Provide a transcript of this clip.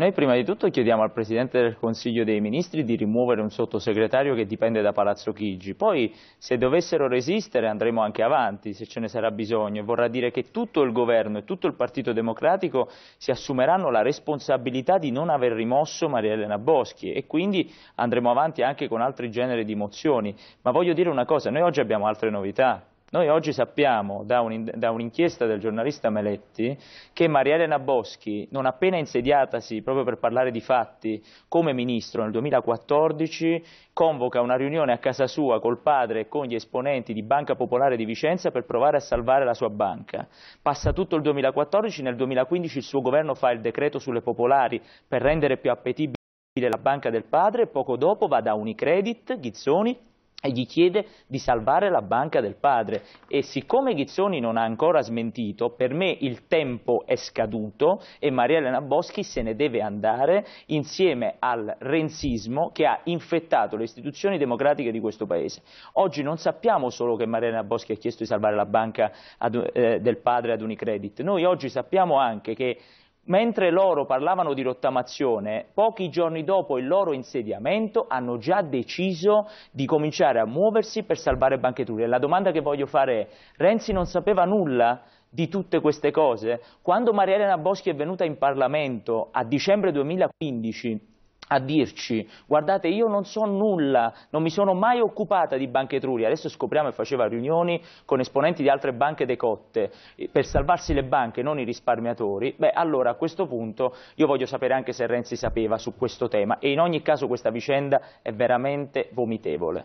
Noi prima di tutto chiediamo al Presidente del Consiglio dei Ministri di rimuovere un sottosegretario che dipende da Palazzo Chigi, poi se dovessero resistere andremo anche avanti se ce ne sarà bisogno, vorrà dire che tutto il Governo e tutto il Partito Democratico si assumeranno la responsabilità di non aver rimosso Maria Elena Boschi e quindi andremo avanti anche con altri generi di mozioni, ma voglio dire una cosa, noi oggi abbiamo altre novità. Noi oggi sappiamo da, un'inchiesta del giornalista Meletti che Maria Elena Boschi, non appena insediatasi proprio per parlare di fatti come ministro nel 2014, convoca una riunione a casa sua col padre e con gli esponenti di Banca Popolare di Vicenza per provare a salvare la sua banca. Passa tutto il 2014, nel 2015 il suo governo fa il decreto sulle popolari per rendere più appetibile la banca del padre e poco dopo va da Unicredit, Ghizzoni e gli chiede di salvare la banca del padre e siccome Ghizzoni non ha ancora smentito, per me il tempo è scaduto e Maria Elena Boschi se ne deve andare insieme al renzismo che ha infettato le istituzioni democratiche di questo paese. Oggi non sappiamo solo che Maria Elena Boschi ha chiesto di salvare la banca ad, eh, del padre ad Unicredit, noi oggi sappiamo anche che Mentre loro parlavano di rottamazione, pochi giorni dopo il loro insediamento hanno già deciso di cominciare a muoversi per salvare Banca Etruria. La domanda che voglio fare è, Renzi non sapeva nulla di tutte queste cose? Quando Maria Elena Boschi è venuta in Parlamento a dicembre 2015 a dirci guardate io non so nulla, non mi sono mai occupata di banche Etruria, adesso scopriamo che faceva riunioni con esponenti di altre banche decotte eh, per salvarsi le banche, non i risparmiatori, beh allora a questo punto io voglio sapere anche se Renzi sapeva su questo tema e in ogni caso questa vicenda è veramente vomitevole.